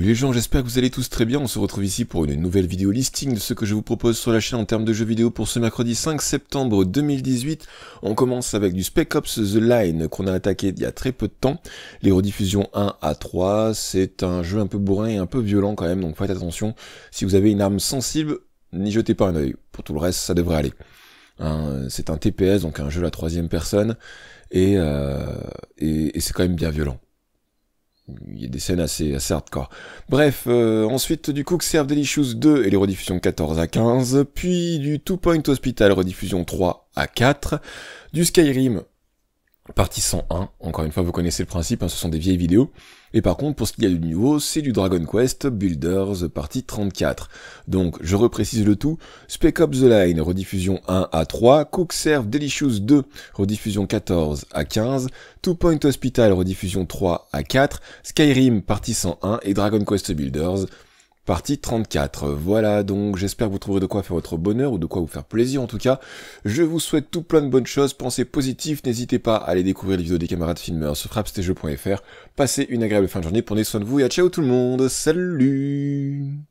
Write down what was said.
les gens, j'espère que vous allez tous très bien, on se retrouve ici pour une nouvelle vidéo listing de ce que je vous propose sur la chaîne en termes de jeux vidéo pour ce mercredi 5 septembre 2018. On commence avec du Spec Ops The Line qu'on a attaqué il y a très peu de temps, les rediffusions 1 à 3, c'est un jeu un peu bourrin et un peu violent quand même, donc faites attention, si vous avez une arme sensible, n'y jetez pas un oeil, pour tout le reste ça devrait aller. Hein, c'est un TPS, donc un jeu à la troisième personne, et euh, c'est quand même bien violent il y a des scènes assez, assez hardcore. Bref, euh, ensuite du Cook Serve Delicious 2 et les rediffusions 14 à 15, puis du Two Point Hospital rediffusion 3 à 4, du Skyrim Partie 101, encore une fois vous connaissez le principe, hein, ce sont des vieilles vidéos. Et par contre, pour ce qu'il y a de nouveau, c'est du Dragon Quest Builders partie 34. Donc, je reprécise le tout, Spec Ops The Line, rediffusion 1 à 3, Cook Serve Delicious 2, rediffusion 14 à 15, Two Point Hospital, rediffusion 3 à 4, Skyrim partie 101 et Dragon Quest Builders Partie 34. Voilà, donc j'espère que vous trouverez de quoi faire votre bonheur ou de quoi vous faire plaisir en tout cas. Je vous souhaite tout plein de bonnes choses, pensez positif, n'hésitez pas à aller découvrir les vidéos des camarades filmeurs sur frappstejeux.fr. Passez une agréable fin de journée, prenez soin de vous et à ciao tout le monde. Salut